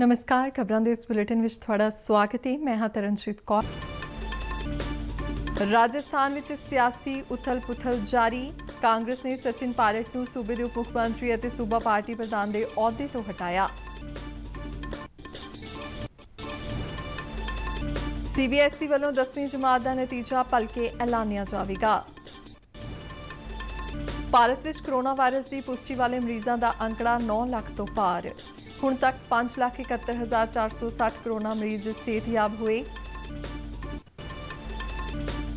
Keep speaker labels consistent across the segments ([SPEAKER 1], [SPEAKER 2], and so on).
[SPEAKER 1] ਨਮਸਕਾਰ ਖਬਰਾਂ ਦੇ ਇਸ ਬੁਲੇਟਿਨ ਵਿੱਚ ਤੁਹਾਡਾ ਸਵਾਗਤ ਹੈ ਮੈਂ ਹਾਂ ਤਰਨਜੀਤ ਕੌਰ ਰਾਜਸਥਾਨ ਵਿੱਚ ਸਿਆਸੀ ਉਥਲ-ਪੁਥਲ ਜਾਰੀ ਕਾਂਗਰਸ ਨੇ ਸਚਿਨ ਪਾਇਲਟ ਨੂੰ ਸੂਬੇ ਦੇ ਉਪ ਮੁੱਖ ਮੰਤਰੀ ਅਤੇ ਸੂਬਾ ਪਾਰਟੀ ਪ੍ਰਧਾਨ ਦੇ ਅਹੁਦੇ ਤੋਂ ਹਟਾਇਆ ਸੀਬੀਐਸਈ ਵੱਲੋਂ 10ਵੀਂ ਜਮਾਤ ਦਾ ਨਤੀਜਾ ਪਲਕੇ ਐਲਾਨਿਆ ਜਾਵੇਗਾ ਭਾਰਤ ਵਿੱਚ ਕੋਰੋਨਾ ਵਾਇਰਸ ਦੀ ਪੁਸ਼ਟੀ ਵਾਲੇ ਮਰੀਜ਼ਾਂ ਦਾ ਅੰਕੜਾ 9 ਲੱਖ ਤੋਂ ਪਾਰ ਹੁਣ ਤੱਕ 571460 ਕਰੋਨਾ ਮਰੀਜ਼ ਸਿਹਤਯਾਬ ਹੋਏ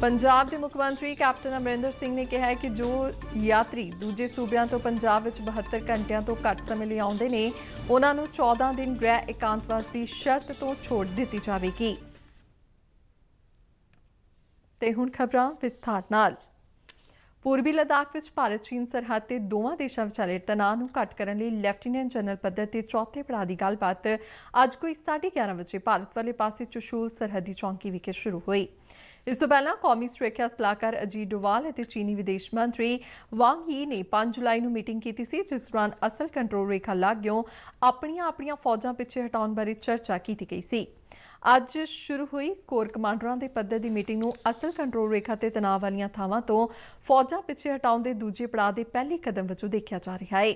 [SPEAKER 1] ਪੰਜਾਬ ਦੇ ਮੁੱਖ ਮੰਤਰੀ ਕੈਪਟਨ ਅਮਰਿੰਦਰ ਸਿੰਘ ਨੇ ਕਿਹਾ ਹੈ ਕਿ ਜੋ ਯਾਤਰੀ ਦੂਜੇ ਸੂਬਿਆਂ ਤੋਂ ਪੰਜਾਬ ਵਿੱਚ 72 ਘੰਟਿਆਂ ਤੋਂ ਘੱਟ ਸਮੇਂ ਲਈ ਆਉਂਦੇ ਨੇ ਉਹਨਾਂ ਨੂੰ 14 ਦਿਨ ਗ੍ਰਹਿ ਇਕਾਂਤਵਾਸ ਦੀ ਸ਼ਰਤ ਤੋਂ ਛੋੜ ਦਿੱਤੀ ਜਾਵੇਗੀ ਤੇ ਹੁਣ ਖਬਰਾਂ ਵਿਸਥਾਰ ਨਾਲ ਪੂਰਬੀ ਲਦਾਖ ਵਿੱਚ ਭਾਰਤ-ਚੀਨ ਸਰਹੱਦ ਤੇ ਦੋਵਾਂ ਦੇਸ਼ਾਂ ਵਿਚਾਲੇ ਤਣਾਅ ਨੂੰ ਘਟ ਕਰਨ ਲਈ ਲੈਫਟੀਨੈਂਟ ਜਨਰਲ ਪੱਧਰ ਤੇ ਚੌਥੇ ਪੜਾਅ ਦੀ ਗੱਲਬਾਤ ਅੱਜ ਕੋਈ 11:30 ਵਜੇ ਭਾਰਤ ਵਾਲੇ ਪਾਸੇ ਚੁਸ਼ੂਲ ਸਰਹੱਦੀ ਚੌਂਕੀ ਵਿਖੇ ਸ਼ੁਰੂ ਹੋਈ। ਇਸ ਤੋਂ ਪਹਿਲਾਂ ਕੌਮੀ ਸੁਰੱਖਿਆ ਸਲਾਹਕਾਰ ਅਜੀਤ ਡੋਵਾਲ ਅਤੇ ਚੀਨੀ ਵਿਦੇਸ਼ ਮੰਤਰੀ ਵਾਂਗ ਯੀ ਨੇ 5 ਜੁਲਾਈ ਨੂੰ ਮੀਟਿੰਗ ਕੀਤੀ ਸੀ ਜਿਸ ਦੌਰਾਨ ਅਸਲ ਕੰਟਰੋਲ ਰੇਖਾ ਲਾਗਿਓ ਆਪਣੀਆਂ ਆਪਣੀਆਂ ਫੌਜਾਂ ਪਿੱਛੇ ਹਟਾਉਣ ਬਾਰੇ ਚਰਚਾ ਕੀਤੀ ਗਈ ਸੀ। ਅੱਜ ਸ਼ੁਰੂ ਹੋਈ ਕੋਰ ਕਮਾਂਡਰਾਂ ਦੇ ਪੱਧਰ ਦੀ ਮੀਟਿੰਗ ਨੂੰ ਅਸਲ ਕੰਟਰੋਲ ਰੇਖਾ ਤੇ ਤਣਾਅ ਵਾਲੀਆਂ ਥਾਵਾਂ ਤੋਂ ਫੌਜਾਂ ਪਿੱਛੇ ਹਟਾਉਣ ਦੇ ਦੂਜੇ ਪੜਾਅ ਦੇ ਪਹਿਲੇ ਕਦਮ ਵਜੋਂ ਦੇਖਿਆ ਜਾ ਰਿਹਾ ਹੈ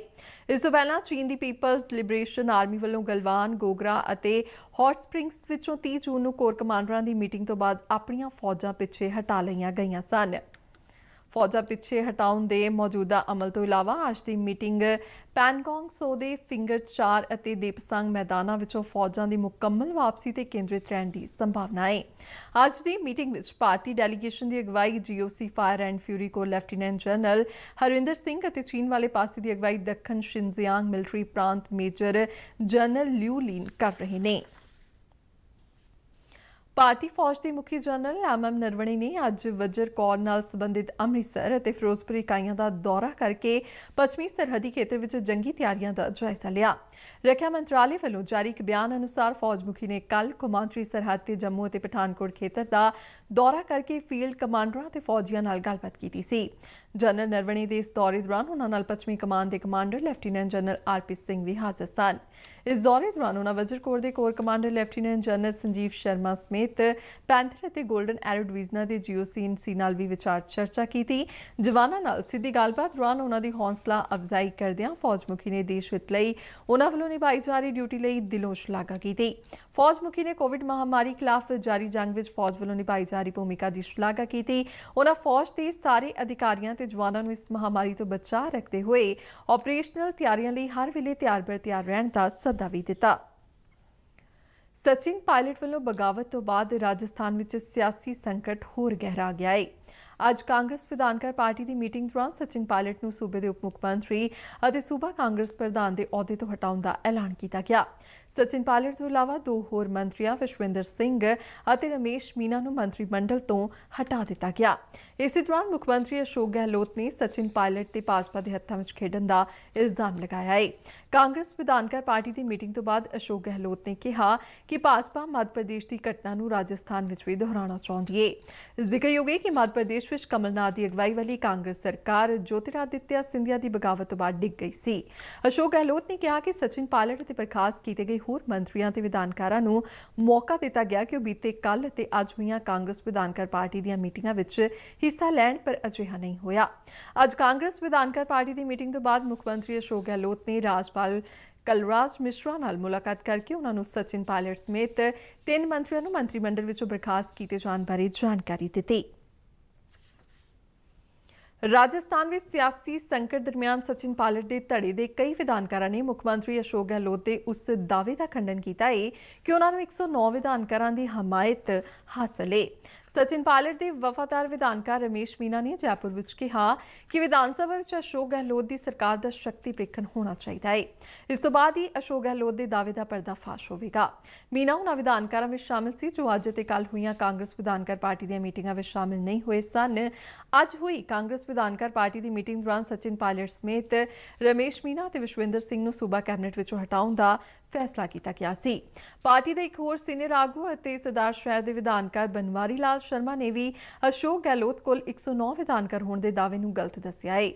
[SPEAKER 1] ਇਸ ਤੋਂ ਪਹਿਲਾਂ ਚੀਨ ਦੀ ਪੀਪਲਜ਼ ਲਿਬਰੇਸ਼ਨ ਆਰਮੀ ਵੱਲੋਂ ਗਲਵਾਨ ਗੋਗਰਾ ਅਤੇ ਹੌਟ ਸਪ੍ਰਿੰਗਸ ਵਿੱਚੋਂ 30 ਜੂਨ ਨੂੰ ਕੋਰ ਕਮਾਂਡਰਾਂ ਦੀ ਮੀਟਿੰਗ ਤੋਂ ਬਾਅਦ ਆਪਣੀਆਂ ਫੌਜਾਂ ਪਿੱਛੇ ਹਟਾ ਲਈਆਂ ਗਈਆਂ ਸਨ ਫੌਜਾਂ ਪਿੱਛੇ ਹਟਾਉਣ ਦੇ ਮੌਜੂਦਾ ਅਮਲ ਤੋਂ ਇਲਾਵਾ ਅੱਜ ਦੀ ਮੀਟਿੰਗ ਪੈਨਗੋਂਗ ਸੋ ਦੇ ਫਿੰਗਰ ਚਾਰ ਅਤੇ ਦੀਪਸੰਗ ਮੈਦਾਨਾਂ ਵਿੱਚੋਂ ਫੌਜਾਂ ਦੀ ਮੁਕੰਮਲ ਵਾਪਸੀ ਤੇ ਕੇਂਦਰਿਤ ਰਹਿਣ ਦੀ ਸੰਭਾਵਨਾ ਹੈ ਅੱਜ ਦੀ ਮੀਟਿੰਗ ਵਿੱਚ ਭਾਰਤੀ ਡੈਲੀਗੇਸ਼ਨ ਦੀ ਅਗਵਾਈ ਜੀਓਸੀ ਫਾਇਰ ਐਂਡ ਫਿਊਰੀ ਕੋ ਲੈਫਟੀਨੈਂਟ ਜਨਰਲ ਹਰਿੰਦਰ ਸਿੰਘ ਅਤੇ ਚੀਨ ਵਾਲੇ ਪਾਸੇ ਦੀ ਅਗਵਾਈ ਦੱਖਣ ਸ਼ਿਨਜ਼ਿਆਂਗ ਮਿਲਟਰੀ ਪ੍ਰਾਂਤ ਮੇਜਰ ਜਨਰਲ ਲਿਊ ਲੀਨ ਕਰ ਰਹੇ ਨੇ ਭਾਰਤੀ ਫੌਜ ਦੇ ਮੁਖੀ ਜਨਰਲ ਐਮਐਮ ਨਰਵਣੀ ਨੇ ਅੱਜ ਵਜਰ ਕੋਰ ਨਾਲ ਸੰਬੰਧਿਤ ਅੰਮ੍ਰਿਤਸਰ ਅਤੇ ਫਿਰੋਜ਼ਪੁਰ ਇਕਾਈਆਂ ਦਾ ਦੌਰਾ ਕਰਕੇ ਪੱਛਮੀ ਸਰਹੱਦੀ ਖੇਤਰ ਵਿੱਚ ਜੰਗੀ ਤਿਆਰੀਆਂ ਦਾ ਜਾਇਜ਼ਾ ਲਿਆ ਰੱਖਿਆ ਮੰਤਰਾਲੇ ਵੱਲੋਂ ਜਾਰੀ ਇੱਕ ਬਿਆਨ ਅਨੁਸਾਰ ਫੌਜ ਮੁਖੀ ਨੇ ਕੱਲ ਕੁਮਾਂਤਰੀ ਸਰਹੱਦ ਤੇ ਜੰਮੂ ਅਤੇ ਪਠਾਨਕੋਟ ਖੇਤਰ ਦਾ ਦੌਰਾ ਕਰਕੇ ਫੀਲਡ ਕਮਾਂਡਰਾਂ ਤੇ ਫੌਜੀਆਂ ਨਾਲ ਗੱਲਬਾਤ ਕੀਤੀ ਸੀ ਜਨਰਲ ਨਰਵਣੀ ਦੇ ਇਸ ਦੌਰੇ ਦੌਰਾਨ ਉਹਨਾਂ ਨਾਲ ਪੱਛਮੀ ਕਮਾਂਡ ਦੇ commander lieutenant general RP Singh ਵੀ ਹਾਜ਼ਰ ਸਨ ਇਸ ਦੌਰੇ ਦੌਰਾਨ ਉਹਨਾਂ ਵਜਰ ਕੋਰ ਦੇ corps commander lieutenant general Sanjeev Sharma ਸਮੇਤ ਪੈਂਥਰ ਅਤੇ ਗੋਲਡਨ ਐਰੋ ਡਿਵੀਜ਼ਨਾਂ ਦੇ ਜੀਓਸੀਨ ਸੀ ਨਾਲ ਵੀ ਵਿਚਾਰ ਚਰਚਾ ਕੀਤੀ ਜਵਾਨਾਂ ਨਾਲ ਸਿੱਧੀ ਗੱਲਬਾਤ ਦੌਰਾਨ ਉਹਨਾਂ ਦੀ ਹੌਸਲਾ ਅਫਜ਼ਾਈ ਕਰਦਿਆਂ ਫੌਜ ਮੁਖੀ ਨੇ ਦੇਸ਼ ਹਿੱਤ ਲਈ ਉਹਨਾਂ ਵੱਲੋਂ ਨਿਭਾਈ ਜਾ ਰਹੀ ਡਿਊਟੀ ਲਈ ਦਿਲੋਂ ਸ਼ਲਾਘਾ ਕੀਤੀ ਫੌਜ ਮੁਖੀ ਨੇ ਕੋਵਿਡ ਮਹਾਮਾਰੀ ਖਿਲਾਫ ਜਾਰੀ ਜੰਗ ਵਿੱਚ ਫੌਜ ਵੱਲੋਂ ਨਿਭਾਈ ਜ਼ਿੰਮੇਵਾਰੀ ਭੂਮਿਕਾ ਦੀ ਸ਼ਲਾਘਾ ਕੀਤੀ ਉਹਨਾਂ ਫੌਜ ਦੇ ਸਾਰੇ ਅਧਿਕਾਰੀਆਂ ਤੇ ਜਵਾਨਾਂ ਨੂੰ ਇਸ ਮਹਾਮਾਰੀ ਤੋਂ ਬਚਾ ਰੱਖਦੇ ਹੋਏ ਆਪਰੇਸ਼ਨਲ ਤਿਆਰੀਆਂ ਲਈ ਹਰ ਵੇਲੇ ਤਿਆਰ ਬਰ ਤਿਆਰ ਰਹਿਣ ਦਾ ਸੱਦਾ ਵੀ ਦਿੱਤਾ ਸਚਿੰਗ ਪਾਇਲਟ ਵੱਲੋਂ ਬਗਾਵਤ ਤੋਂ ਬਾਅਦ ਰਾਜਸਥਾਨ ਵਿੱਚ ਸਿਆਸੀ ਸੰਕਟ ਹੋਰ ਗਹਿਰਾ ਗਿਆ ਹੈ ਅੱਜ ਕਾਂਗਰਸ ਵਿਧਾਨਕਾਰ ਪਾਰਟੀ ਦੀ ਮੀਟਿੰਗ ਦੌਰਾਨ ਸਚਿੰਗ ਪਾਇਲਟ ਨੂੰ ਸੂਬੇ ਦੇ ਉਪ ਮੁੱਖ ਮੰਤਰੀ ਅਤੇ ਸੂਬਾ ਕਾਂਗਰਸ ਪ੍ਰਧਾਨ ਦੇ ਅਹੁਦੇ ਤੋਂ ਹਟਾਉਣ ਦਾ ਐਲਾਨ ਕੀਤਾ ਗਿਆ ਸਚਿਨ ਪਾਇਲਟ ਤੋਂ ਇਲਾਵਾ ਦੋ ਹੋਰ ਮੰਤਰੀਆਂ ਵਿਸ਼ਵਿੰਦਰ ਸਿੰਘ ਅਤੇ ਰਮੇਸ਼ ਮੀਨਾ ਨੂੰ ਮੰਤਰੀ ਮੰਡਲ ਤੋਂ ਹਟਾ ਦਿੱਤਾ ਗਿਆ ਇਸੇ ਦੌਰਾਨ ਮੁੱਖ ਮੰਤਰੀ ਅਸ਼ੋਕ ਗਹਿਲੋਤ ਨੇ ਸਚਿਨ ਪਾਇਲਟ ਤੇ ਭਾਜਪਾ ਦੇ ਹੱਥਾਂ ਵਿੱਚ ਖੇਡਣ ਦਾ ਇਲਜ਼ਾਮ ਲਗਾਇਆ ਹੈ ਕਾਂਗਰਸ ਵਿਧਾਨਕਾਰ ਪਾਰਟੀ ਦੀ ਮੀਟਿੰਗ ਤੋਂ ਬਾਅਦ ਅਸ਼ੋਕ ਗਹਿਲੋਤ ਨੇ ਕਿਹਾ ਕਿ ਭਾਜਪਾ ਮੱਧ ਪ੍ਰਦੇਸ਼ ਦੀ ਘਟਨਾ ਨੂੰ ਰਾਜਸਥਾਨ ਵਿੱਚ ਵੀ ਦੁਹਰਾਉਣਾ ਚਾਹੁੰਦੀ ਹੈ ਜ਼ਿਕਰਯੋਗ ਹੈ ਕਿ ਮੱਧ ਪ੍ਰਦੇਸ਼ ਵਿੱਚ ਕਮਲਨਾਥ ਦੀ ਅਗਵਾਈ ਵਾਲੀ ਕਾਂਗਰਸ ਸਰਕਾਰ ਜੋਤਿਰਾਦਿੱਤਿਆ ਸਿੰਧੀਆ ਦੀ ਬਗਾਵਤ ਤੋਂ ਬਾਅਦ ਡਿੱਗ ਗਈ ਸੀ ਅਸ਼ੋਕ ਗਹਿਲੋਤ ਨੇ ਕਿਹਾ ਕਿ ਸਚਿਨ ਪਾਇਲਟ ਅਤੇ ਪ੍ਰਕਾਸ਼ ਕੀਤੇ ਗਏ ਹੋਰ ਮੰਤਰੀਆਂ ਤੇ ਵਿਧਾਨਕਾਰਾਂ ਨੂੰ ਮੌਕਾ ਦਿੱਤਾ ਗਿਆ ਕਿ ਉਹ ਬੀਤੇ ਕੱਲ ਤੇ ਅੱਜ ਹੋਈਆਂ ਕਾਂਗਰਸ ਵਿਧਾਨਕਾਰ ਪਾਰਟੀ ਦੀਆਂ ਮੀਟਿੰਗਾਂ ਵਿੱਚ ਹਿੱਸਾ ਲੈਣ ਪਰ ਅਜਿਹਾ ਨਹੀਂ ਹੋਇਆ ਅੱਜ ਕਾਂਗਰਸ ਵਿਧਾਨਕਾਰ ਪਾਰਟੀ ਦੀ ਮੀਟਿੰਗ ਤੋਂ ਬਾਅਦ ਮੁੱਖ ਮੰਤਰੀ ਅਸ਼ੋਕ ਗਹਿਲੋਤ ਨੇ ਰਾਜਪਾਲ ਕਲਰਾਜ ਮਿਸ਼ਰਾ ਨਾਲ ਮੁਲਾਕਾਤ ਕਰਕੇ ਉਹਨਾਂ ਨੂੰ ਸਚਿਨ ਪਾਇਲਟ ਸਮੇਤ ਤਿੰਨ ਮੰਤਰੀਆਂ ਨੂੰ ਮੰਤਰੀ ਮੰਡਲ ਵਿੱਚੋਂ ਬਰਖਾਸਤ ਕੀਤੇ ਜਾਣ ਬਾਰੇ ਜਾਣਕਾਰੀ ਦਿੱਤੀ ਰਾਜਸਥਾਨ ਵਿੱਚ ਸਿਆਸੀ ਸੰਕਟ ਦਰਮਿਆਨ ਸਚਿਨ ਪਾਇਲਟ ਦੇ ਧੜੇ ਦੇ ਕਈ ਵਿਧਾਨਕਾਰਾਂ ਨੇ ਮੁੱਖ ਮੰਤਰੀ ਅਸ਼ੋਕ ਗਹਿਲੋਤ ਦੇ ਉਸ ਦਾਅਵੇ ਦਾ ਖੰਡਨ ਕੀਤਾ ਹੈ ਕਿ ਉਹਨਾਂ ਨੂੰ 109 ਵਿਧਾਨਕਾਰਾਂ ਦੀ ਹਮਾਇਤ ਹਾਸਲ ਹੈ ਸਚਿਨ ਪਾਇਲਟ ਦੇ ਵਫਾਦਾਰ ਵਿਧਾਨਕਾਰ ਰਮੇਸ਼ ਮੀਨਾ ਨੇ ਜੈਪੁਰ ਵਿੱਚ ਕਿਹਾ ਕਿ ਵਿਧਾਨ ਸਭਾ ਵਿੱਚ ਅਸ਼ੋਕ ਗਹਿਲੋਤ ਦੀ ਸਰਕਾਰ ਦਾ ਸ਼ਕਤੀ ਪ੍ਰੇਖਣ ਹੋਣਾ ਚਾਹੀਦਾ ਹੈ ਇਸ ਤੋਂ ਬਾਅਦ ਹੀ ਅਸ਼ੋਕ ਗਹਿਲੋਤ ਦੇ ਦਾਅਵੇ ਦਾ ਪਰਦਾ ਫਾਸ਼ ਹੋਵੇਗਾ ਮੀਨਾ ਉਹਨਾਂ ਵਿਧਾਨਕਾਰਾਂ ਵਿੱਚ ਸ਼ਾਮਲ ਸੀ ਜੋ ਅੱਜ ਤੇ ਕੱਲ ਹੋਈਆਂ ਕਾਂਗਰਸ ਵਿਧਾਨਕਾਰ ਪਾਰਟੀ ਦੀਆਂ ਮੀਟਿੰਗਾਂ ਵਿੱਚ ਸ਼ਾਮਲ ਨਹੀਂ ਹੋਏ ਸਨ ਅੱਜ ਹੋਈ ਕਾਂਗਰਸ ਵਿਧਾਨਕਾਰ ਪਾਰਟੀ ਦੀ ਮੀਟਿੰਗ ਦੌਰਾਨ ਸਚਿਨ ਪਾਇਲਟ ਸਮੇਤ ਰਮੇਸ਼ ਮੀਨਾ ਤੇ ਵਿਸ਼ਵਿੰਦਰ ਸਿੰਘ ਨੂੰ ਸੂਬਾ ਕੈਬਨਿਟ ਵਿੱਚੋਂ ਹਟਾਉਣ ਦਾ ਫੈਸਲਾ ਕੀਤਾ ਗਿਆ ਸੀ ਪਾਰਟੀ ਦੇ ਇੱਕ ਹੋਰ ਸੀਨੀਅਰ ਆਗੂ ਅਤੇ ਸਰਦਾਰ ਸ਼ਹਿਰ ਦੇ ਵਿਧਾਨਕਾਰ ਬਨਵਾਰੀ ਲਾਲ ਸ਼ਰਮਾ ਨੇ ਵੀ ਅਸ਼ੋਕ ਗਹਿਲੋਤ ਕੋਲ 109 ਵਿਧਾਨਕਾਰ ਹੋਣ ਦੇ ਦਾਅਵੇ ਨੂੰ ਗਲਤ ਦੱਸਿਆ ਹੈ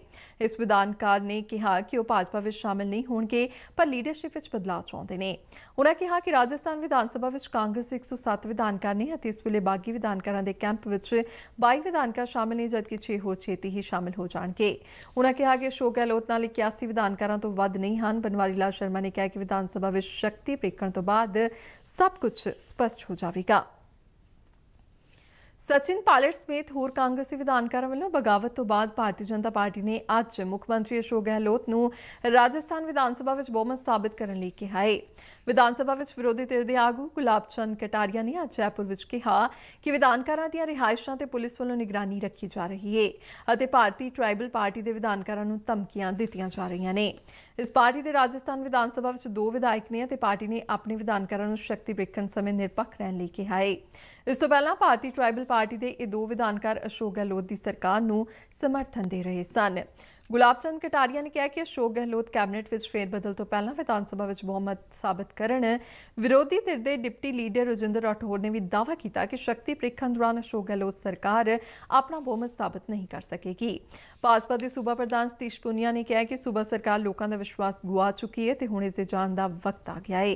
[SPEAKER 1] ਇਸ ਵਿਧਾਨਕਾਰ ਨੇ ਕਿਹਾ ਕਿ ਉਹ ਭਾਜਪਾ ਵਿੱਚ ਸ਼ਾਮਲ ਨਹੀਂ ਹੋਣਗੇ ਪਰ ਲੀਡਰਸ਼ਿਪ ਵਿੱਚ ਬਦਲਾਅ ਚਾਹੁੰਦੇ ਨੇ ਉਹਨਾਂ ਕਿਹਾ ਕਿ ਰਾਜਸਥਾਨ ਵਿਧਾਨ ਸਭਾ ਵਿੱਚ ਕਾਂਗਰਸ 107 ਵਿਧਾਨਕਾਰ ਨੇ ਅਤੇ ਇਸ ਵੇਲੇ ਬਾਗੀ ਵਿਧਾਨਕਾਰਾਂ ਦੇ ਕੈਂਪ ਵਿੱਚ 22 ਵਿਧਾਨਕਾਰ ਸ਼ਾਮਲ ਨੇ ਜਦਕਿ 6 ਹੋਰ ਛੇਤੀ ਹੀ ਸ਼ਾਮਲ ਹੋ ਜਾਣਗੇ ਉਹਨਾਂ ਕਿਹਾ ਕਿ ਅਸ਼ੋਕ ਗਹਿਲੋਤ ਨਾਲ 81 ਵਿਧਾਨਕਾਰਾਂ ਤੋਂ ਵੱਧ ਨਹੀਂ ਹਨ ਬਨਵਾਰੀ ਲਾਲ ਸ਼ਰਮਾ ਨੇ ਕਿਹਾ ਕਿ ਵਿਧਾਨ ਸਭਾ ਵਿੱਚ ਸ਼ਕਤੀ ਪ੍ਰੇਖਣ ਤੋਂ ਬਾਅਦ ਸਭ ਕੁਝ ਸਪਸ਼ਟ ਹੋ ਜਾਵੇਗਾ ਸਚਿਨ ਪਾਲਰ ਸਮੇਤ ਹੋਰ ਕਾਂਗਰਸੀ ਵਿਧਾਨਕਾਰਾਂ ਵੱਲੋਂ ਬਗਾਵਤ ਤੋਂ ਬਾਅਦ ਭਾਰਤੀ ਜਨਤਾ ਪਾਰਟੀ ਨੇ ਅੱਜ ਮੁੱਖ ਮੰਤਰੀ ਅਸ਼ੋਕ ਗਹਿਲੋਤ ਨੂੰ ਰਾਜਸਥਾਨ ਵਿਧਾਨ ਸਭਾ ਵਿੱਚ ਬਹੁਮਤ ਸਾਬਤ ਕਰਨ ਲਈ ਕਿਹਾ ਹੈ ਵਿਧਾਨ ਸਭਾ ਵਿੱਚ ਵਿਰੋਧੀ ਧਿਰ ਦੇ ਆਗੂ ਗੁਲਾਬ ਚੰਦ ਕਟਾਰੀਆ ਨੇ ਅੱਜ ਜੈਪੁਰ ਵਿੱਚ ਕਿਹਾ ਕਿ ਵਿਧਾਨਕਾਰਾਂ ਦੀਆਂ ਰਿਹਾਇਸ਼ਾਂ ਤੇ ਪੁਲਿਸ ਵੱਲੋਂ ਨਿਗਰਾਨੀ ਰੱਖੀ ਜਾ ਰਹੀ ਹੈ ਅਤੇ ਭਾਰਤੀ ਟ੍ਰਾਈਬਲ ਪਾਰਟੀ ਦੇ ਵਿਧਾਨਕਾਰਾਂ ਨੂੰ ਧਮਕੀਆਂ ਦਿੱਤੀਆਂ ਜਾ ਰਹੀਆਂ ਨੇ ਇਸ ਪਾਰਟੀ ਦੇ ਰਾਜਸਥਾਨ ਵਿਧਾਨ ਸਭਾ ਵਿੱਚ ਦੋ ਵਿਧਾਇਕ ਨੇ ਅਤੇ ਪਾਰਟੀ ਨੇ ਆਪਣੇ ਵਿਧਾਨਕਾਰਾਂ ਨੂੰ ਸ਼ਕਤੀ ਬ੍ਰੇਕਣ ਸਮੇਂ ਨਿਰਪੱਖ ਰਹਿਣ ਲਈ ਕਿਹਾ ਹੈ ਇਸ ਤੋਂ ਪਹਿਲਾਂ ਭਾਰਤੀ ਟ੍ਰਾਈਬਲ ਪਾਰਟੀ ਦੇ ਇਹ ਦੋ ਵਿਧਾਨਕਾਰ ਅਸ਼ੋਕ ਗਹਿਲੋਤ ਦੀ ਸਰਕਾਰ ਨੂੰ ਸਮਰਥਨ ਦੇ ਰਹੇ ਸਨ ਗੁਲਾਬ ਚੰਦ ਕਟਾਰੀਆ ਨੇ ਕਿਹਾ ਕਿ ਅਸ਼ੋਕ ਗਹਿਲੋਤ ਕੈਬਨਿਟ ਵਿੱਚ ਫੇਰ ਬਦਲ ਤੋਂ ਪਹਿਲਾਂ ਵਿਧਾਨ ਸਭਾ ਵਿੱਚ ਬਹੁਮਤ ਸਾਬਤ ਕਰਨ ਵਿਰੋਧੀ ਧਿਰ ਦੇ ਡਿਪਟੀ ਲੀਡਰ ਰਜਿੰਦਰ ਰਾਠੌਰ ਨੇ ਵੀ ਦਾਅਵਾ ਕੀਤਾ ਕਿ ਸ਼ਕਤੀ ਪ੍ਰੀਖਣ ਦੌਰਾਨ ਅਸ਼ੋਕ ਗਹਿਲੋਤ ਸਰਕਾਰ ਆਪਣਾ ਬਹੁਮਤ ਸਾਬਤ ਨਹੀਂ ਕਰ ਸਕੇਗੀ ਭਾਜਪਾ ਦੇ ਸੂਬਾ ਪ੍ਰਧਾਨ ਸਤੀਸ਼ ਪੁਨੀਆ ਨੇ ਕਿਹਾ ਕਿ ਸੂਬਾ ਸਰਕਾਰ ਲੋਕਾਂ ਦਾ ਵਿਸ਼ਵਾਸ ਗੁਆ ਚੁੱਕੀ ਹੈ ਤੇ ਹੁਣ ਇਸੇ ਜਾਣ ਦਾ ਵਕਤ ਆ ਗਿਆ ਹੈ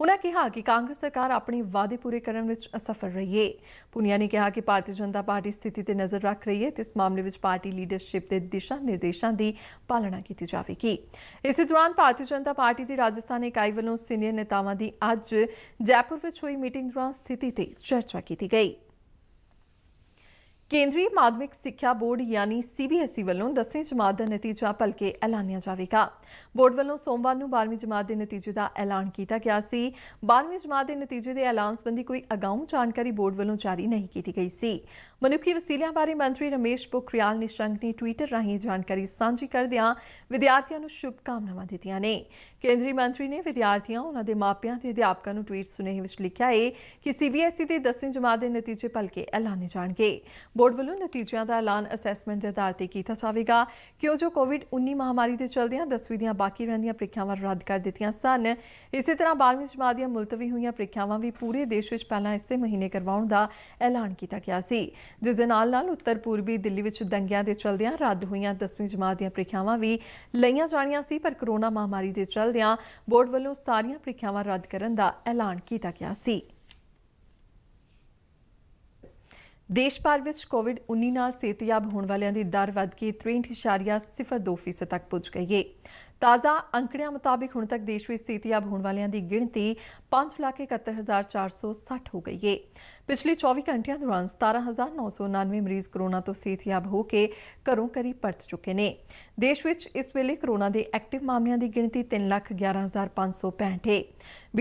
[SPEAKER 1] ਉਹਨਾਂ ਕਿਹਾ ਕਿ ਕਾਂਗਰਸ ਸਰਕਾਰ ਆਪਣੇ ਵਾਅਦੇ ਪੂਰੇ ਕਰਨ ਵਿੱਚ ਅਸਫਲ ਰਹੀ ਹੈ ਪੁਨੀਆ ਨੇ ਕਿਹਾ ਕਿ ਭਾਰਤੀ ਜਨਤਾ ਪਾਰਟੀ ਸਥਿਤੀ ਤੇ ਨਜ਼ਰ ਰੱਖ ਰਹੀ ਹੈ ਤੇ ਇਸ ਮਾਮਲੇ ਵਿੱਚ ਪਾਰਟੀ ਲੀਡਰਸ਼ਿਪ ਦੇ ਦਿਸ਼ਾ ਨਿਰਦੇਸ਼ਾਂ ਦੀ ਪਾਲਣਾ ਕੀਤੀ ਜਾਵੇਗੀ ਇਸੇ ਦੌਰਾਨ ਭਾਰਤੀ ਜਨਤਾ ਪਾਰਟੀ ਦੀ ਰਾਜਸਥਾਨ ਇਕਾਈ ਵੱਲੋਂ ਸੀਨੀਅਰ ਨੇਤਾਵਾਂ ਦੀ ਅੱਜ ਜੈਪੁਰ ਵਿੱਚ ਹੋਈ ਮੀਟਿੰਗ ਦੌਰਾਨ ਸਥਿਤੀ ਤੇ ਚਰਚਾ ਕੀਤੀ ਗਈ ਕੇਂਦਰੀ ਮਾਧਮਿਕ ਸਿੱਖਿਆ ਬੋਰਡ ਯਾਨੀ ਸੀਬੀਐਸਈ ਵੱਲੋਂ 10ਵੀਂ ਜਮਾਤ ਦਾ ਨਤੀਜਾ ਭਲਕੇ ਐਲਾਨਿਆ ਜਾਵੇਗਾ ਬੋਰਡ ਵੱਲੋਂ ਸੋਮਵਾਰ ਨੂੰ 12ਵੀਂ ਜਮਾਤ ਦੇ ਨਤੀਜੇ ਦਾ ਐਲਾਨ ਕੀਤਾ ਗਿਆ ਸੀ 12ਵੀਂ ਜਮਾਤ ਦੇ ਨਤੀਜੇ ਦੇ ਐਲਾਨ ਸੰਬੰਧੀ ਕੋਈ ਅਗਾਊਂ ਜਾਣਕਾਰੀ ਬੋਰਡ ਵੱਲੋਂ ਜਾਰੀ ਨਹੀਂ ਕੀਤੀ ਗਈ ਸੀ ਮਨੁੱਖੀ ਵਸੀਲਿਆਂ ਬਾਰੇ ਮੰਤਰੀ ਰਮੇਸ਼ ਪੋਖਰੀਆਲ ਨਿਸ਼ੰਕ ਨੇ ਟਵਿੱਟਰ ਰਾਹੀਂ ਜਾਣਕਾਰੀ ਸਾਂਝੀ ਕਰਦਿਆਂ ਵਿਦਿਆਰਥੀਆਂ ਨੂੰ ਸ਼ੁਭ ਕਾਮਨਾਵਾਂ ਦਿੱਤੀਆਂ ਨੇ ਕੇਂਦਰੀ ਮੰਤਰੀ ਨੇ ਵਿਦਿਆਰਥੀਆਂ ਉਹਨਾਂ ਦੇ ਮਾਪਿਆਂ ਤੇ ਅਧਿਆਪਕਾਂ ਨੂੰ ਟਵੀਟ ਸੁਨੇਹੇ ਵਿੱਚ ਲਿਖਿਆ ਹੈ ਕਿ ਸੀਬੀਐਸਈ ਦੇ 10ਵੀਂ ਜਮਾਤ ਦੇ ਨਤੀਜੇ ਭਲਕੇ ਐਲਾਨੇ ਜਾਣਗੇ ਬੋਰਡ ਵੱਲੋਂ ਨਤੀਜਿਆਂ ਦਾ ਐਲਾਨ ਅਸੈਸਮੈਂਟ ਦੇ ਆਧਾਰ ਤੇ ਕੀਤਾ ਜਾਵੇਗਾ ਕਿਉਂ ਜੋ ਕੋਵਿਡ-19 ਮਹਾਮਾਰੀ ਦੇ ਚੱਲਦਿਆਂ 10ਵੀਂ ਦੀਆਂ ਬਾਕੀ ਰਹਿੰਦੀਆਂ ਪ੍ਰੀਖਿਆਵਾਂ ਰੱਦ ਕਰ ਦਿੱਤੀਆਂ ਸਨ ਇਸੇ ਤਰ੍ਹਾਂ 12ਵੀਂ ਜਮਾਤ ਦੀਆਂ ਮੁਲਤਵੀ ਹੋਈਆਂ ਪ੍ਰੀਖਿਆਵਾਂ ਵੀ ਪੂਰੇ ਦੇਸ਼ ਵਿੱਚ ਪਹਿਲਾਂ ਇਸੇ ਮਹੀਨੇ ਕਰਵਾਉਣ ਦਾ ਐਲਾਨ ਕੀਤਾ ਗਿਆ ਸੀ ਜਿਸ ਦੇ ਨਾਲ ਨਾਲ ਉੱਤਰ ਪੂਰਬੀ ਦਿੱਲੀ ਵਿੱਚ ਦੰਗਿਆਂ ਦੇ ਚੱਲਦਿਆਂ ਰੱਦ ਹੋਈਆਂ 10ਵੀਂ ਜਮਾਤ ਦੀਆਂ ਪ੍ਰੀਖਿਆਵਾਂ ਵੀ ਲਈਆਂ ਜਾਣੀਆਂ ਸੀ ਪਰ ਕੋਰੋਨਾ ਮਹਾਮਾਰੀ ਦੇ ਚਲਦੇ ਚਲਦਿਆਂ ਬੋਰਡ ਵੱਲੋਂ ਸਾਰੀਆਂ ਪ੍ਰੀਖਿਆਵਾਂ ਰੱਦ ਕਰਨ ਦਾ ਐਲਾਨ ਕੀਤਾ ਗਿਆ ਸੀ ਦੇਸ਼ ਭਰ ਵਿੱਚ ਕੋਵਿਡ-19 ਨਾਲ ਸਿਹਤਯਾਬ ਹੋਣ ਵਾਲਿਆਂ ਦੀ ਦਰ ਵਧ ਕੇ 63.02% ਤੱਕ ਪਹੁੰਚ ਗਈ ਹੈ। ਤਾਜ਼ਾ ਅੰਕੜਿਆਂ ਮੁਤਾਬਕ ਹੁਣ ਤੱਕ ਦੇਸ਼ ਵਿੱਚ ਸਿਹਤਯਾਬ ਹੋਣ ਵਾਲਿਆਂ ਦੀ ਗਿਣਤੀ 571460 ਹੋ ਗਈ ਹੈ ਪਿਛਲੇ 24 ਘੰਟਿਆਂ ਦੌਰਾਨ 17999 ਮਰੀਜ਼ ਕਰੋਨਾ ਤੋਂ ਸਿਹਤਯਾਬ ਹੋ ਕੇ ਘਰੋਂ ਘਰੀ ਪਰਤ ਚੁੱਕੇ ਨੇ ਦੇਸ਼ ਵਿੱਚ ਇਸ ਵੇਲੇ ਕਰੋਨਾ ਦੇ ਐਕਟਿਵ ਮਾਮਲਿਆਂ ਦੀ ਗਿਣਤੀ 311565 ਹੈ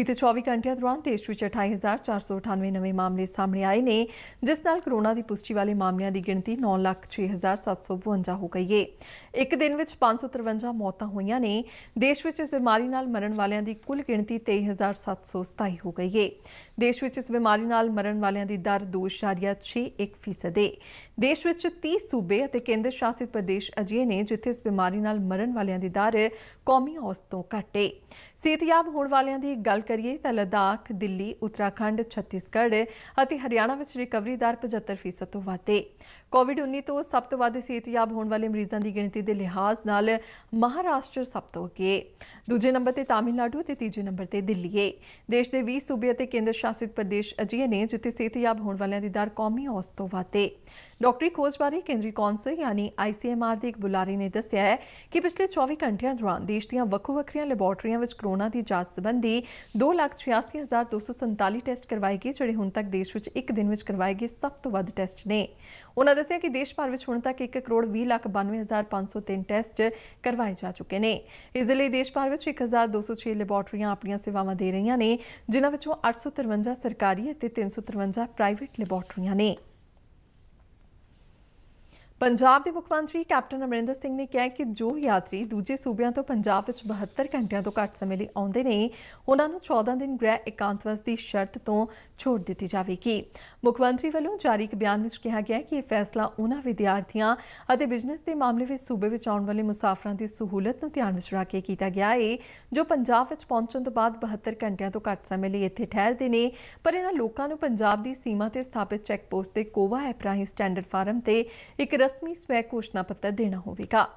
[SPEAKER 1] ਬੀਤੇ 24 ਘੰਟਿਆਂ ਦੌਰਾਨ ਦੇਸ਼ ਵਿੱਚ 28498 ਨਵੇਂ ਮਾਮਲੇ ਸਾਹਮਣੇ ਆਏ ਨੇ ਜਿਸ ਨਾਲ ਕਰੋਨਾ ਦੀ ਪੁਸ਼ਟੀ ਵਾਲੇ ਮਾਮਲਿਆਂ ਦੀ ਗਿਣਤੀ 906752 ਹੋ ਗਈ ਹੈ ਇੱਕ ਦਿਨ ਵਿੱਚ 553 ਮੌਤਾਂ ਹੋਈਆਂ ਨੇ ਦੇਸ਼ ਵਿੱਚ ਇਸ ਬਿਮਾਰੀ ਨਾਲ ਮਰਨ ਵਾਲਿਆਂ ਦੀ ਕੁੱਲ ਗਿਣਤੀ 23727 ਹੋ ਗਈ ਹੈ ਦੇਸ਼ ਵਿੱਚ ਇਸ ਬਿਮਾਰੀ ਨਾਲ ਮਰਨ ਵਾਲਿਆਂ ਦੀ ਦਰ 2.61% ਹੈ ਦੇਸ਼ ਵਿੱਚ 30 ਸੂਬੇ ਅਤੇ ਕੇਂਦਰ ਸ਼ਾਸਿਤ ਪ੍ਰਦੇਸ਼ ਅਜਿਹੇ ਨੇ ਜਿੱਥੇ ਇਸ ਬਿਮਾਰੀ ਨਾਲ ਮਰਨ ਵਾਲਿਆਂ ਦੀ ਦਰ ਕੌਮੀ ਔਸਤ ਤੋਂ ਘੱਟ ਹੈ ਸਿਹਤਯਾਬ ਹੋਣ ਵਾਲਿਆਂ ਦੀ ਗੱਲ ਕਰੀਏ ਤਾਂ ਲਦਾਖ ਦਿੱਲੀ ਉੱਤਰਾਖੰਡ ਛੱਤੀਸਗੜ੍ਹ ਅਤੇ ਹਰਿਆਣਾ ਵਿੱਚ ਰਿਕਵਰੀ ਦਰ 75% ਤੋਂ ਵੱਧ ਹੈ ਕੋਵਿਡ-19 ਤੋਂ ਸਭ ਤੋਂ ਵੱਧ ਸਿਹਤਯਾਬ ਹੋਣ ਵਾਲੇ ਮਰੀਜ਼ਾਂ ਦੀ ਗਿਣਤੀ ਦੇ ਲਿਹਾਜ਼ ਨਾਲ ਮਹਾਰਾਸ਼ਟਰ ਸਭ ਤੋਂ ਅੱਗੇ ਦੂਜੇ ਨੰਬਰ ਤੇ ਤਾਮਿਲਨਾਡੂ ਤੇ ਤੀਜੇ ਨੰਬਰ ਤੇ ਦਿੱਲੀ ਹੈ ਦੇਸ਼ ਦੇ 20 ਸੂਬੇ ਅਤੇ ਕੇਂਦਰ ਸ਼ਾਸਿਤ ਪ੍ਰਦੇਸ਼ ਅਜਿਹੇ ਨੇ ਜਿੱਥੇ ਸਿਹਤਯਾਬ ਹੋਣ ਵਾਲਿਆਂ ਦੀ ਦਰ ਕੌਮੀ ਔਸਤ ਤੋਂ ਵੱਧ ਹੈ ਡਾਕਟਰੀ ਖੋਜ ਬਾਰੇ ਕੇਂਦਰੀ ਕੌਂਸਲ ਯਾਨੀ ਆਈਸੀਐਮਆਰ ਦੇ ਇੱਕ ਬੁਲਾਰੇ ਨੇ ਦੱਸਿਆ ਹੈ ਕਿ ਪਿਛਲੇ 24 ਘੰਟਿਆਂ ਦੌਰਾਨ ਦੇਸ਼ ਦੀਆਂ ਵੱਖ ਵੱਖਰੀਆਂ ਲੈਬੋਰਟਰੀਆਂ ਵਿੱਚ ਕਰੋਨਾ ਦੀ ਜਾਂਚ ਸੰਬੰਧੀ 286247 ਟੈਸਟ ਕਰਵਾਏ ਗਏ ਜਿਹੜੇ ਹੁਣ ਤੱਕ ਦੇਸ਼ ਵਿੱਚ ਇੱਕ ਦਿਨ ਵਿੱਚ ਕਰਵਾਏ ਗਏ ਸਭ ਤੋਂ ਵੱਧ ਟੈਸਟ ਨੇ ਉਹਨਾਂ ਦੱਸਿਆ ਕਿ ਦੇਸ਼ ਭਰ ਵਿੱਚ ਹੁਣ ਤੱਕ 1 ਕਰੋੜ 20 ਲੱਖ 92503 ਟੈਸਟ ਕਰਵਾਏ ਜਾ ਚੁੱਕੇ ਨੇ ਇਸ ਲਈ ਦੇਸ਼ ਭਰ ਵਿੱਚ 1206 ਲੈਬੋਰਟਰੀਆਂ ਆਪਣੀਆਂ ਸੇਵਾਵਾਂ ਦੇ ਰਹੀਆਂ ਨੇ ਜਿਨ੍ਹਾਂ ਵਿੱਚੋਂ 853 ਸਰਕਾਰੀ ਅਤੇ 353 ਪ੍ਰਾਈਵੇਟ ਲੈਬੋਰਟਰੀਆਂ ਨੇ ਪੰਜਾਬ ਦੇ ਮੁੱਖ ਮੰਤਰੀ ਕੈਪਟਨ ਅਮਰਿੰਦਰ ਸਿੰਘ ਨੇ ਕਿਹਾ ਕਿ ਜੋ ਯਾਤਰੀ ਦੂਜੇ ਸੂਬਿਆਂ ਤੋਂ ਪੰਜਾਬ ਵਿੱਚ 72 ਘੰਟਿਆਂ ਤੋਂ ਘੱਟ ਸਮੇਂ ਲਈ ਆਉਂਦੇ ਨੇ ਉਹਨਾਂ ਨੂੰ 14 ਦਿਨ ਗ੍ਰਹਿ ਇਕਾਂਤਵਾਸ ਦੀ ਸ਼ਰਤ ਤੋਂ ਛੋੜ ਦਿੱਤੀ ਜਾਵੇਗੀ ਮੁੱਖ ਮੰਤਰੀ ਵੱਲੋਂ ਜਾਰੀ ਇੱਕ ਬਿਆਨ ਵਿੱਚ ਕਿਹਾ ਗਿਆ ਕਿ ਇਹ ਫੈਸਲਾ ਉਹਨਾਂ ਵਿਦਿਆਰਥੀਆਂ ਅਤੇ ਬਿਜ਼ਨਸ ਦੇ ਮਾਮਲੇ ਵਿੱਚ ਸੂਬੇ ਵਿੱਚ ਆਉਣ ਵਾਲੇ ਮੁਸਾਫਰਾਂ ਦੀ ਸਹੂਲਤ ਨੂੰ ਧਿਆਨ ਵਿੱਚ ਰੱਖ ਕੇ ਕੀਤਾ ਗਿਆ ਹੈ ਜੋ ਪੰਜਾਬ ਵਿੱਚ ਪਹੁੰਚਣ ਤੋਂ ਬਾਅਦ 72 ਘੰਟਿਆਂ ਤੋਂ ਘੱਟ ਸਮੇਂ ਲਈ ਇੱਥੇ ਠਹਿਰਦੇ ਨੇ ਪਰ ਇਹਨਾਂ ਲੋਕਾਂ ਨੂੰ ਪੰਜਾਬ ਦੀ ਸੀਮਾ ਤੇ ਸਥਾਪਿਤ ਚੈੱਕ ਪੋਸਟ ਤੇ ਕੋਵਾ ਐਪ ਰਾਹੀਂ ਸਟੈਂਡਰਡ ਫਾਰਮ ਤੇ ਇੱਕ ਰਸਮੀ ਸਵੈ ਘੋਸ਼ਣਾ ਪੱਤਰ ਦੇਣਾ ਹੋਵੇਗਾ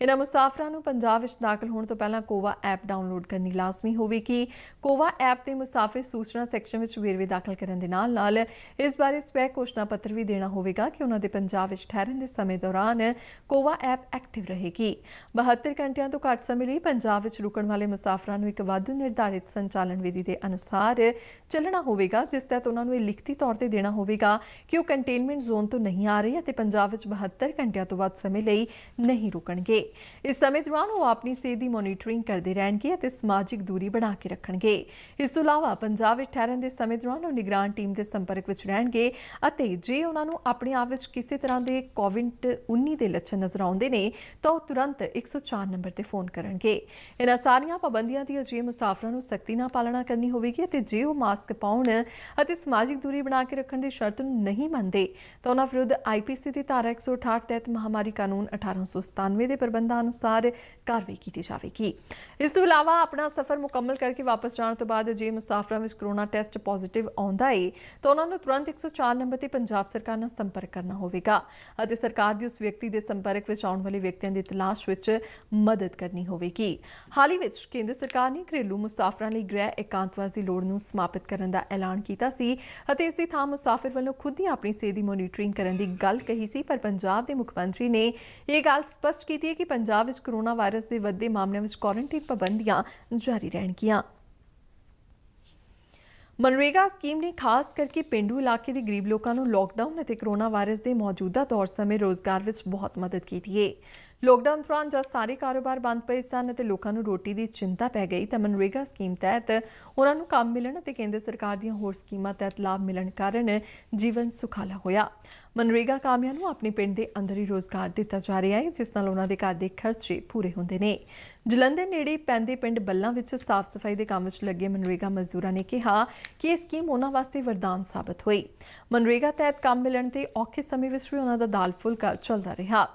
[SPEAKER 1] ਇਹਨਾਂ ਮੁਸਾਫਰਾਂ ਨੂੰ ਪੰਜਾਬ ਵਿੱਚ ਦਾਖਲ ਹੋਣ ਤੋਂ ਪਹਿਲਾਂ ਕੋਵਾ ਐਪ ਡਾਊਨਲੋਡ ਕਰਨੀ ਲਾਜ਼ਮੀ ਹੋਵੇਗੀ ਕੋਵਾ ਐਪ ਤੇ ਮੁਸਾਫਿਰ ਸੂਚਨਾ ਸੈਕਸ਼ਨ ਵਿੱਚ ਵੇਰਵੇ ਦਾਖਲ ਕਰਨ ਦੇ ਨਾਲ ਨਾਲ ਇਸ ਬਾਰੇ ਸਵੈ ਘੋਸ਼ਣਾ ਪੱਤਰ ਵੀ ਦੇਣਾ ਹੋਵੇਗਾ ਕਿ ਉਹਨਾਂ ਦੇ ਪੰਜਾਬ ਵਿੱਚ ਠਹਿਰਨ ਦੇ ਸਮੇਂ ਦੌਰਾਨ ਕੋਵਾ ਐਪ ਐਕਟਿਵ ਰਹੇਗੀ 72 ਘੰਟਿਆਂ ਤੋਂ ਘੱਟ ਸਮੇਂ ਲਈ ਪੰਜਾਬ ਵਿੱਚ ਰੁਕਣ ਵਾਲੇ ਮੁਸਾਫਰਾਂ ਨੂੰ ਇੱਕ ਵਾਧੂ ਨਿਰਧਾਰਿਤ ਸੰਚਾਲਨ ਵਿਧੀ ਦੇ ਅਨੁਸਾਰ ਚੱਲਣਾ ਹੋਵੇਗਾ ਜਿਸ ਤਹਿਤ ਉਹਨਾਂ ਨੂੰ ਇਹ ਲਿਖਤੀ ਤੌਰ ਤੇ ਦੇਣਾ ਹੋਵੇਗਾ ਕਿ ਉਹ ਕੰਟੇਨਮੈਂਟ ਜ਼ੋਨ ਤੋਂ ਨਹੀਂ ਆ ਰਹੇ ਅਤੇ ਪੰਜਾਬ ਵਿੱਚ 72 72 ਘੰਟਿਆਂ ਤੋਂ ਵੱਧ ਸਮੇਂ ਲਈ ਨਹੀਂ ਰੁਕਣਗੇ ਇਸ ਸਮੇਂ ਦੌਰਾਨ ਉਹ ਆਪਣੀ ਸਿਹਤ ਦੀ ਮੋਨੀਟਰਿੰਗ ਕਰਦੇ ਰਹਿਣਗੇ ਅਤੇ ਸਮਾਜਿਕ ਦੂਰੀ ਬਣਾ ਕੇ ਰੱਖਣਗੇ ਇਸ ਤੋਂ ਇਲਾਵਾ ਪੰਜਾਬ ਵਿੱਚ ਠਹਿਰਨ ਦੇ ਸਮੇਂ ਦੌਰਾਨ ਉਹ ਨਿਗਰਾਨ ਟੀਮ ਦੇ ਸੰਪਰਕ ਵਿੱਚ ਰਹਿਣਗੇ ਅਤੇ ਜੇ ਉਹਨਾਂ ਨੂੰ ਆਪਣੇ ਆਪ ਵਿੱਚ ਕਿਸੇ ਤਰ੍ਹਾਂ ਦੇ ਕੋਵਿਡ-19 ਦੇ ਲੱਛਣ ਨਜ਼ਰ ਆਉਂਦੇ ਨੇ ਤਾਂ ਉਹ ਤੁਰੰਤ 104 ਨੰਬਰ ਤੇ ਫੋਨ ਕਰਨਗੇ ਇਹਨਾਂ ਸਾਰੀਆਂ ਪਾਬੰਦੀਆਂ ਦੀ ਅਜੇ ਮੁਸਾਫਰਾਂ ਨੂੰ ਸਖਤੀ ਨਾਲ ਪਾਲਣਾ ਕਰਨੀ ਹੋਵੇਗੀ ਅਤੇ ਜੇ ਉਹ ਮਾਸਕ ਪਾਉਣ ਅਤੇ ਸਮਾਜਿਕ ਦੂਰੀ ਬਣਾ ਕੇ ਰੱਖਣ ਦੀ ਸ਼ਰਤ ਨੂੰ ਨਹੀਂ ਮੰਨਦੇ ਤਾਂ ਉਹਨਾਂ ਵਿਰੁੱਧ ਆਈਪੀਸੀ ਦੀ ਧਾਰਾ 68 ਤਹਿਤ ਮਹਾਮਾਰੀ ਕਾਨੂੰਨ 1897 ਦੇ ਪ੍ਰਬੰਧਾਂ ਅਨੁਸਾਰ ਕਾਰਵਾਈ ਕੀਤੀ ਜਾਵੇਗੀ ਇਸ ਤੋਂ ਇਲਾਵਾ ਆਪਣਾ ਸਫ਼ਰ ਮੁਕੰਮਲ ਕਰਕੇ ਵਾਪਸ ਜਾਣ ਤੋਂ ਬਾਅਦ ਜੇ ਮੁਸਾਫਰਾਂ ਵਿੱਚ ਕਰੋਨਾ ਟੈਸਟ ਪੋਜ਼ਿਟਿਵ ਆਉਂਦਾ ਹੈ ਤਾਂ ਉਹਨਾਂ ਨੂੰ ਤੁਰੰਤ 104 ਨੰਬਰ ਤੇ ਪੰਜਾਬ ਸਰਕਾਰ ਨਾਲ ਸੰਪਰਕ ਕਰਨਾ ਹੋਵੇਗਾ ਅਤੇ ਸਰਕਾਰ ਦੀ ਉਸ ਵਿਅਕਤੀ ਦੇ ਸੰਪਰਕ ਵਿੱਚ ਆਉਣ ਵਾਲੇ ਵਿਅਕਤੀਆਂ ਦੀ ਤਲਾਸ਼ ਵਿੱਚ ਮਦਦ ਕਰਨੀ ਹੋਵੇਗੀ ਹਾਲ ਹੀ ਵਿੱਚ ਕੇਂਦਰ ਸਰਕਾਰ ਨੇ ਘਰੇਲੂ ਮੁਸਾਫਰਾਂ ਲਈ ਗ੍ਰਹਿ ਇਕਾਂਤਵਾਸ ਦੀ ਲੋੜ ਨੂੰ ਸਮਾਪਤ ਕਰਨ ਦਾ ਐਲਾਨ ਕੀਤਾ ਸੀ ਅਤੇ ਇਸ ਦੀ ਥਾਂ ਮੁਸਾਫਿਰ ਵੱਲੋਂ ਖੁਦ ਹੀ ਆਪਣੀ ਸਿਹਤ ਦੀ ਮੋਨੀਟਰਿੰਗ ਕਰਨ ਦੀ ਗੱਲ ਕਹੀ ਸੀ ਪਰ ਪੰਜਾਬ ਪੰਜਾਬ ਦੇ ਮੁੱਖ ਮੰਤਰੀ ਨੇ ਇਹ ਗੱਲ ਸਪਸ਼ਟ ਕੀਤੀ ਹੈ ਕਿ ਪੰਜਾਬ ਵਿੱਚ ਕੋਰੋਨਾ ਵਾਇਰਸ ਦੇ ਵੱਧਦੇ ਮਾਮਲਿਆਂ ਵਿੱਚ ਕੁਆਰੰਟਾਈਨ ਪਾਬੰਦੀਆਂ ਜਾਰੀ ਰਹਿਣਗੀਆਂ ਮਨਰੇਗਾ ਸਕੀਮ ਨੇ ਖਾਸ ਕਰਕੇ ਪਿੰਡੂ ਇਲਾਕੇ ਦੇ ਗਰੀਬ ਲੋਕਾਂ ਨੂੰ ਲਾਕਡਾਊਨ ਅਤੇ ਕੋਰੋਨਾ ਵਾਇਰਸ ਦੇ ਮੌਜੂਦਾ ਦੌਰ ਸਮੇਂ ਰੋਜ਼ਗਾਰ ਵਿੱਚ ਬਹੁਤ ਮਦਦ ਕੀਤੀ ਹੈ ਲੋਕਡਾਊਨ ਦੌਰਾਨ ਜਦ ਸਾਰੇ ਕਾਰੋਬਾਰ ਬੰਦ ਪਏ ਸਨ ਅਤੇ ਲੋਕਾਂ ਨੂੰ ਰੋਟੀ ਦੀ ਚਿੰਤਾ ਪੈ ਗਈ ਤਾਂ ਮਨਰੇਗਾ ਸਕੀਮ ਤਹਿਤ ਉਹਨਾਂ ਨੂੰ ਕੰਮ ਮਿਲਣ ਅਤੇ ਕੇਂਦਰ ਸਰਕਾਰ ਦੀਆਂ ਹੋਰ ਸਕੀਮਾਂ ਤਹਿਤ ਲਾਭ ਮਿਲਣ ਕਾਰਨ ਜੀਵਨ ਸੁਖਾਲਾ ਹੋਇਆ ਮਨਰੇਗਾ ਕਾਮਿਆਂ ਨੂੰ ਆਪਣੇ ਪਿੰਡ ਦੇ ਅੰਦਰ ਹੀ ਰੋਜ਼ਗਾਰ ਦਿੱਤਾ ਜਾ ਰਿਹਾ ਹੈ ਜਿਸ ਨਾਲ ਉਹਨਾਂ ਦੇ ਘਰ ਦੇ ਖਰਚੇ ਪੂਰੇ ਹੁੰਦੇ ਨੇ ਜਲੰਧਰ ਨੇੜੇ ਪੈਂਦੇ ਪਿੰਡ ਬੱਲਾਂ ਵਿੱਚ ਸਾਫ਼ ਸਫਾਈ ਦੇ ਕੰਮ ਵਿੱਚ ਲੱਗੇ ਮਨਰੇਗਾ ਮਜ਼ਦੂਰਾਂ ਨੇ ਕਿਹਾ ਕਿ ਇਹ ਸਕੀਮ ਉਹਨਾਂ ਵਾਸਤੇ ਵਰਦਾਨ ਸਾਬਤ ਹੋਈ ਮਨਰੇਗਾ ਤਹਿਤ ਕੰਮ ਮਿਲਣ ਤੇ ਔਖੇ ਸਮੇਂ ਵਿੱਚ ਵੀ ਉਹਨਾਂ ਦਾ ਦਾਲ ਫੁਲਕਾ ਚੱਲਦਾ ਰਿਹਾ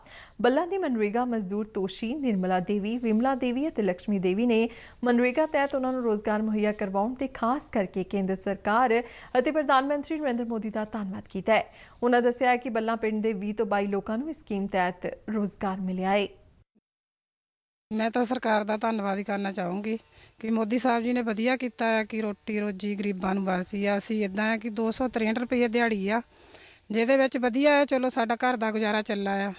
[SPEAKER 1] ਬੱਲਾਂ ਦੀ ਮਨਰੇਗਾ ਮਨਰੇਗਾ ਮਜ਼ਦੂਰ ਤੋਸ਼ੀ ਨਿਰਮਲਾ ਦੇਵੀ ਵਿਮਲਾ ਦੇਵੀ ਅਤੇ ਲక్ష్ਮੀ ਦੇਵੀ ਨੇ ਮਨਰੇਗਾ ਤਹਿਤ ਉਹਨਾਂ ਨੂੰ ਰੋਜ਼ਗਾਰ ਮੁਹੱਈਆ ਕਰਵਾਉਣ ਤੇ ਖਾਸ ਕਰਕੇ ਕੇਂਦਰ ਸਰਕਾਰ ਅਤੇ ਪ੍ਰਧਾਨ ਮੰਤਰੀ ਨਰਿੰਦਰ ਮੋਦੀ ਦਾ ਧੰਨਵਾਦ ਕੀਤਾ ਹੈ ਉਹਨਾਂ ਦੱਸਿਆ ਕਿ ਬੱਲਾ ਪਿੰਡ ਦੇ 20 ਤੋਂ 22 ਲੋਕਾਂ ਨੂੰ ਇਸ ਸਕੀਮ ਤਹਿਤ ਰੋਜ਼ਗਾਰ ਮਿਲਿਆ ਹੈ ਮੈਂ ਤਾਂ ਸਰਕਾਰ ਦਾ ਧੰਨਵਾਦ ਹੀ ਕਰਨਾ ਚਾਹੂੰਗੀ ਕਿ ਮੋਦੀ ਸਾਹਿਬ ਜੀ ਨੇ ਵਧੀਆ ਕੀਤਾ ਹੈ ਕਿ ਰੋਟੀ ਰੋਜੀ ਗਰੀਬਾਂ ਨੂੰ ਵਰਸੀ ਆ ਅਸੀਂ ਇਦਾਂ ਹੈ ਕਿ 263 ਰੁਪਏ ਦਿਹਾੜੀ ਆ ਜਿਹਦੇ ਵਿੱਚ ਵਧੀਆ ਹੈ ਚਲੋ ਸਾਡਾ ਘਰ ਦਾ ਗੁਜ਼ਾਰਾ ਚੱਲਾ ਆ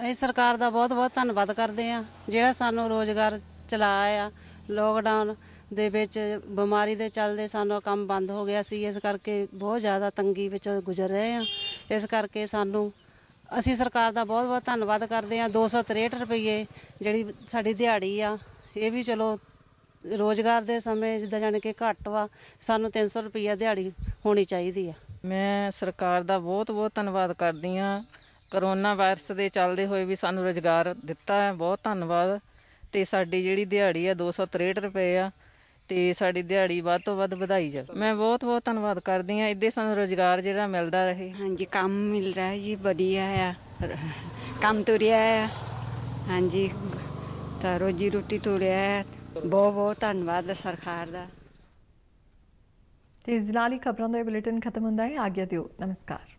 [SPEAKER 1] ਅਸੀਂ ਸਰਕਾਰ ਦਾ ਬਹੁਤ ਬਹੁਤ ਧੰਨਵਾਦ ਕਰਦੇ ਆ ਜਿਹੜਾ ਸਾਨੂੰ ਰੋਜ਼ਗਾਰ ਚਲਾਇਆ ਲੋਕਡਾਊਨ ਦੇ ਵਿੱਚ ਬਿਮਾਰੀ ਦੇ ਚੱਲਦੇ ਸਾਨੂੰ ਕੰਮ ਬੰਦ ਹੋ ਗਿਆ ਸੀ ਇਸ ਕਰਕੇ ਬਹੁਤ ਜ਼ਿਆਦਾ ਤੰਗੀ ਵਿੱਚ ਗੁਜ਼ਰ ਰਹੇ ਆ ਇਸ ਕਰਕੇ ਸਾਨੂੰ ਅਸੀਂ ਸਰਕਾਰ ਦਾ ਬਹੁਤ ਬਹੁਤ ਧੰਨਵਾਦ ਕਰਦੇ ਆ 263 ਰੁਪਏ ਜਿਹੜੀ ਸਾਡੀ ਦਿਹਾੜੀ ਆ ਇਹ ਵੀ ਚਲੋ ਰੋਜ਼ਗਾਰ ਦੇ ਸਮੇਂ ਜਿੱਦਾਂ ਜਾਣ ਕੇ ਘੱਟ ਵਾ ਸਾਨੂੰ 300 ਰੁਪਏ ਦਿਹਾੜੀ ਹੋਣੀ ਚਾਹੀਦੀ ਆ ਮੈਂ ਸਰਕਾਰ ਦਾ ਬਹੁਤ ਬਹੁਤ ਧੰਨਵਾਦ ਕਰਦੀ ਆ ਕਰੋਨਾ ਵਾਇਰਸ ਦੇ ਚੱਲਦੇ ਹੋਏ ਵੀ ਸਾਨੂੰ ਰੋਜ਼ਗਾਰ ਦਿੱਤਾ ਹੈ ਬਹੁਤ ਧੰਨਵਾਦ ਤੇ ਸਾਡੀ ਜਿਹੜੀ ਦਿਹਾੜੀ ਹੈ 263 ਰੁਪਏ ਆ ਤੇ ਸਾਡੀ ਦਿਹਾੜੀ ਵੱਧ ਤੋਂ ਵੱਧ ਵਧਾਈ ਜਾ ਮੈਂ ਬਹੁਤ ਬਹੁਤ ਧੰਨਵਾਦ ਕਰਦੀ ਆ ਇੱਦੇ ਸਾਨੂੰ ਰੋਜ਼ਗਾਰ ਜਿਹੜਾ ਮਿਲਦਾ ਰਹੇ ਹਾਂਜੀ ਕੰਮ ਮਿਲ ਰਿਹਾ ਹੈ ਜੀ ਵਧੀਆ ਆ ਕੰਮ ਤੁਰਿਆ ਆ ਹਾਂਜੀ ਤਾਂ ਰੋਜੀ ਰੋਟੀ ਤੁਰਿਆ ਹੈ। ਬਹੁਤ ਬਹੁਤ ਧੰਨਵਾਦ ਸਰਕਾਰ ਦਾ ਤੇ ਜ਼ਿਲ੍ਹਾ ਲਈ ਖਬਰਾਂ ਦਾ ਇਹ ਬੁਲੇਟਿਨ ਖਤਮ ਹੁੰਦਾ ਹੈ ਆਗਿਆ ਦਿਓ ਨਮਸਕਾਰ